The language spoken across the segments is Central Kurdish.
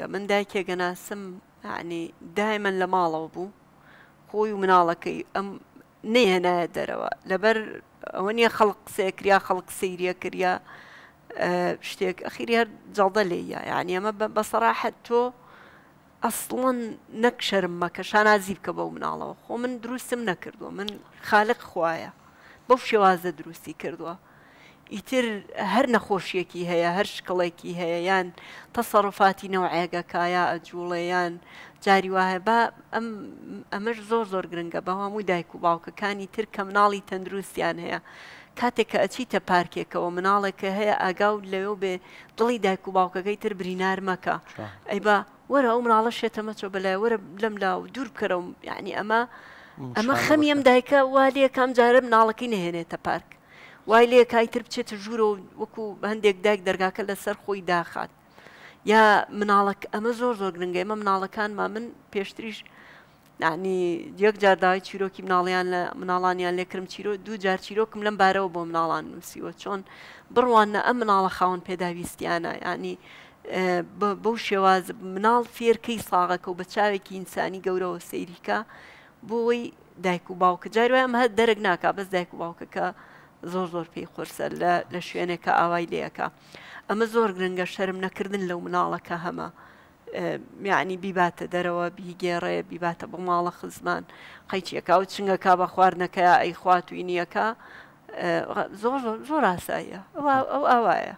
دایکێکە من دایکێکە ناسم عنی دایمەن لە ماڵەوە بوو خۆی و مناڵەکەی ئەم نەهێنایە دەرەوە لەبەر ئەوە نیە خەڵق سێکریا خەڵق سەیریە کریا شتێک ئەخیری هەر جڵدە لێە یعنی ئەمە بەسەراحەت تۆ ئەسڵەن نەک شەرم مەکە شانازی بکە بەو مناڵەوە خۆ من دروستم نەکردووە من خالق خوایە بەو شێوازە دروستی کردووە ئیتر هەر نەخۆشیەکی هەیە هەر شکڵێکی هەیە یان تەسەڕفاتی نەوەعێگەکایە ئەجوڵەیان جاری وایە بە ئەمەش زۆر زۆر گرنگە بە هەمووی دایک و باوکەکانی تر کە مناڵی تەندروستیان هەیە کاتێک کە ئەچیتە پارکێکەوە مناڵێکە هەیە ئاگاو لەوێ بێ دڵی دایک و باوکەکەی تر برینار مەکە ئەی بە وەرە ئەو مناڵە شێتەمەچۆ بەلای وەرە لەم لا و دوور بکەرەم یعنی ئەمە ئەمە خەمی ئەم دایکە والەیە کام جارە مناڵەکەی نهێنێتە پارک وای لێ کایتر بچێتە ژوورە و وەکو هەندێک دایک دەرگاکە لەسەر خۆی داخات یا مناڵک ئەمە زۆر زۆر گرنگگە ئمە مناڵەکانمان من پێشتریش نانی یەک جارداوی چیرۆکی مناڵیان لە مناڵانیان لێکرم چیرۆ دوو جار چیرۆکم لەم بارەوە بۆ مناڵان نووسیوە چۆن بڕوانە ئەم مناڵە خاون پێداویستیانە ینی بەو شێواز مناڵ فێرکەی ساغەکە و بە چاوێکی ئینسانی گەورەوە سەیریکە بۆ ئەوی دایک و باوکە جاروای ئەم هەر دەرەک ناکا بەس دایک و باوکەکە زۆر زۆر پێی خورسە لە شوێنێکە ئاوای لەکە ئەمە زۆر گرنگە شەرم نەکردن لەو مناڵەکە هەمە میعنی بیباتە دەرەوە بیگێڕێ بیباتە بۆ ماڵە خزمان قەیچیەکە و چنگەکە بە خواردنەکە ئەیخوات وینیەکە زۆر زۆر ئاساییە ئەو ئاوایە.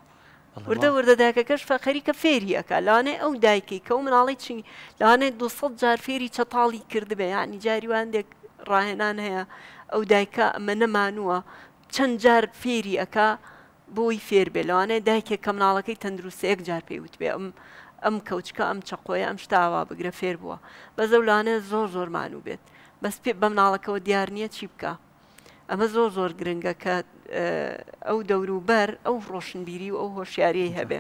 وردە وردە دایکەکەش فەخەریکە فێریەکە لاانێ ئەو دایکی کە و مناڵی چی لاانێ 200 جار فێری چەتاڵی کردبێ یعنی جاریواندێک ڕاهێنان هەیە ئەو دایکە ئەمە نەمانووە چەند جار فێری ئەکا بۆی فێر بێ لەوانێ دایکێک کە مناڵەکەی تەندروستەیەک جار پێیوت بێ ئەم ئەم کەوچکە ئەم چەقۆی ئەم شتاوا بگرە فێر بووە بە زەولانە زۆر زۆرمان و بێت بەس پێ بە مناڵەکەەوە دیار نییە چی بکە ئەمە زۆر زۆر گرنگە کە ئەو دەوروبەر ئەو ڕۆشنبیری و ئەو هۆشیاری هەبێ.